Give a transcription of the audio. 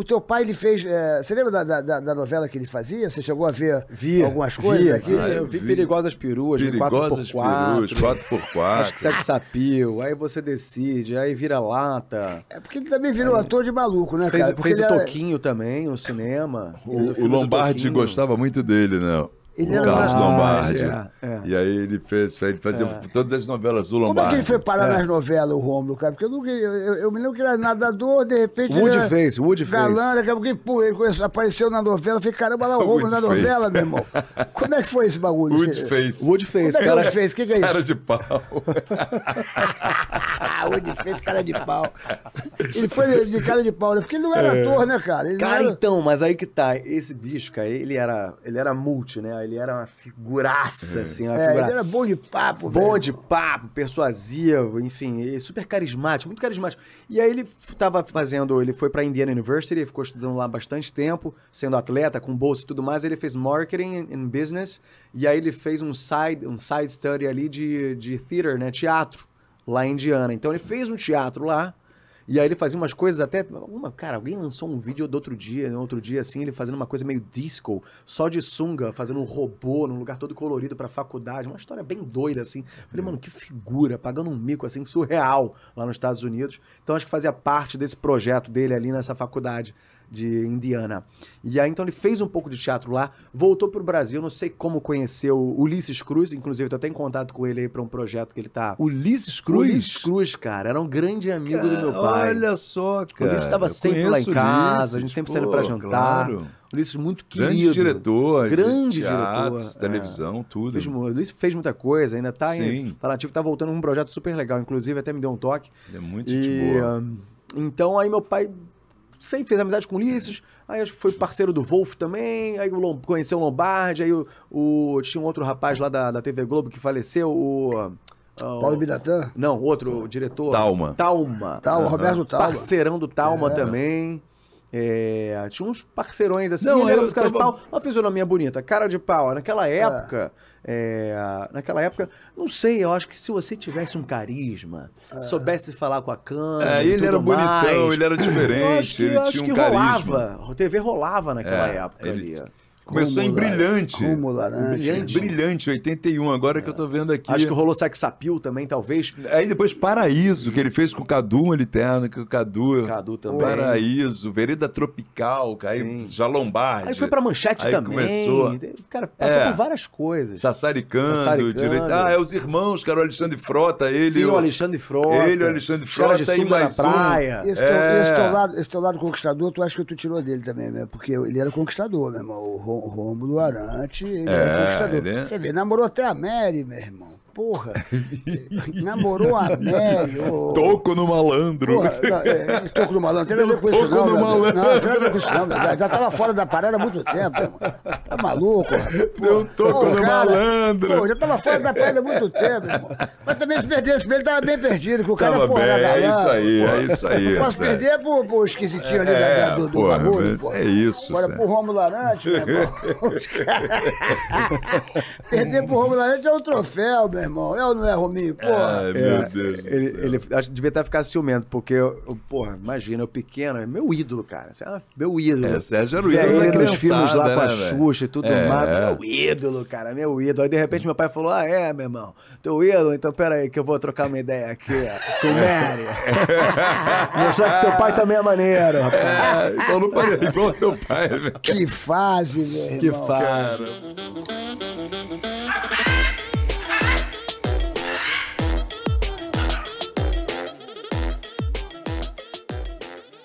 O teu pai, ele fez. É, você lembra da, da, da, novela que ele fazia? Você chegou a ver vi, algumas coisas vi, aqui? Ah, eu vi, vi Perigosas Peruas, Perigosas 4x4. 4x4. Acho que Sete Sapio, aí você decide, aí vira lata. É porque ele também virou ator de maluco, né, fez, cara? Porque fez o Toquinho era... também, o cinema. O, o Lombardi gostava muito dele, né? Ele o Carlos Lombardi. É, é. E aí ele fez, ele fazia é. todas as novelas do Lombardi. Como é que ele foi parar é. nas novelas, o Romulo, cara? Porque eu, nunca, eu, eu, eu, me lembro que ele era nadador, de repente. Wood Woodface, fez, Wood galã, fez. Galã, ele apareceu na novela, eu falei, caramba, lá o Romulo na fez. novela, meu irmão. Como é que foi esse bagulho? Wood fez. Wood fez, Como é cara. Wood fez, que, que é isso? Cara de pau. Saúde fez cara de pau. Ele foi de cara de pau, né? Porque ele não era é. ator, né, cara? Ele cara, era... então, mas aí que tá. Esse bicho, cara, ele era, ele era multi, né? Ele era uma figuraça, é. assim. Uma é, figura... ele era bom de papo, Bom velho. de papo, persuasivo, enfim, super carismático, muito carismático. E aí ele tava fazendo, ele foi pra Indiana University, ficou estudando lá bastante tempo, sendo atleta, com bolsa e tudo mais. Ele fez marketing and business, e aí ele fez um side, um side study ali de, de theater, né? Teatro lá em Indiana. Então ele fez um teatro lá, e aí ele fazia umas coisas até. Uma, cara, alguém lançou um vídeo do outro dia, no outro dia, assim, ele fazendo uma coisa meio disco, só de sunga, fazendo um robô num lugar todo colorido pra faculdade. Uma história bem doida, assim. Falei, mano, que figura, pagando um mico assim, surreal lá nos Estados Unidos. Então acho que fazia parte desse projeto dele ali nessa faculdade de Indiana. E aí então ele fez um pouco de teatro lá, voltou para o Brasil, não sei como conheceu Ulisses Cruz, inclusive estou até em contato com ele aí para um projeto que ele tá. Ulisses Cruz? Ulisses Cruz, cara, era um grande amigo cara, do meu pai. Olha só, cara. O Ulisses estava sempre lá em casa, Ulisses, a gente sempre saiu para jantar. Claro. Ulisses muito querido. Grande diretor. Grande teatro, diretor. É. televisão, é. tudo. Fez, Ulisses fez muita coisa, ainda está em Palativo, tá, tá voltando um projeto super legal, inclusive até me deu um toque. Ele é muito e, boa. Hum, então aí meu pai sempre fez amizade com o Ulisses, aí acho que foi parceiro do Wolf também, aí conheceu o Lombardi, aí o, o, tinha um outro rapaz lá da, da TV Globo que faleceu, o... Oh, Paulo Bidatã? Não, outro diretor. Talma. Talma. Talma, uhum. Roberto Talma. Parceirão do Talma é. também. É, tinha uns parceirões assim, não, eu, cara eu tava... pau, uma fisionomia bonita, cara de pau. Naquela é. época, É, naquela época, não sei, eu acho que se você tivesse um carisma, é. soubesse falar com a câmera. É, ele era mais, bonitão, ele era diferente, eu acho que, ele eu acho tinha um rolava, carisma. rolava, TV rolava naquela época ele... ali. Começou em é. Brilhante. Rumo Laranja. É, brilhante. Brilhante, 81, agora é. que eu tô vendo aqui. Acho que rolou sapio também, talvez. Aí depois Paraíso, que ele fez com o Cadu Moliterno, que o Cadu. Cadu também. Paraíso, Vereda Tropical, aí Jalombardi. Aí foi pra Manchete aí também. começou. Cara, passou é. por várias coisas. Sassaricando, Sassaricando. Direito... Ah, é os irmãos, cara, o Alexandre Frota, ele. Sim, o Alexandre Frota. Ele, o Alexandre Frota, de e mais na praia. Um. Esse, é. teu, esse, teu lado, esse teu lado conquistador, tu acha que tu tirou dele também, né? Porque ele era conquistador, né, irmão? O Rômulo Arante, ele é, era conquistador. Ele... É- Você vê, namorou até a Mary, meu irmão porra, namorou a Mary. Ou... Toco no malandro. Porra, não, é, toco no malandro, não tem a ver com isso, não. Meu, malandro. Não, não tem a ver com isso, não. Já, já tava fora da parada há muito tempo. Irmão. Tá maluco? Meu toco no cara, malandro. Pô, já tava fora da parada há muito tempo, irmão. Mas também se perdesse ele, tava bem perdido, que o cara, tava porra, bem, galera, É isso aí, é porra. é isso aí. Posso certo. perder pro, pro esquisitinho ali é, da, do, do porra, bagulho, É isso. Agora pro Romulo Larante, meu irmão. perder pro Romulo Larante é um troféu, meu irmão irmão. Eu não é Rominho, porra. Ai, é, meu Deus. Ele, do ele acho que devia estar ficando ciumento, porque, eu, eu, porra, imagina, eu pequeno, é meu ídolo, cara. É meu ídolo. É, Sérgio era o ídolo. ele criançada, filmes lá né, com a Xuxa e tudo é. mais. Meu ídolo, cara, meu ídolo. Aí de repente meu pai falou: Ah, é, meu irmão, teu ídolo, então pera aí que eu vou trocar uma ideia aqui, com o Mary. Mostrar que teu pai também é maneiro, é, rapaz. É, então não parei igual teu pai, velho. Né? Que fase, meu irmão. Que fase. Cara.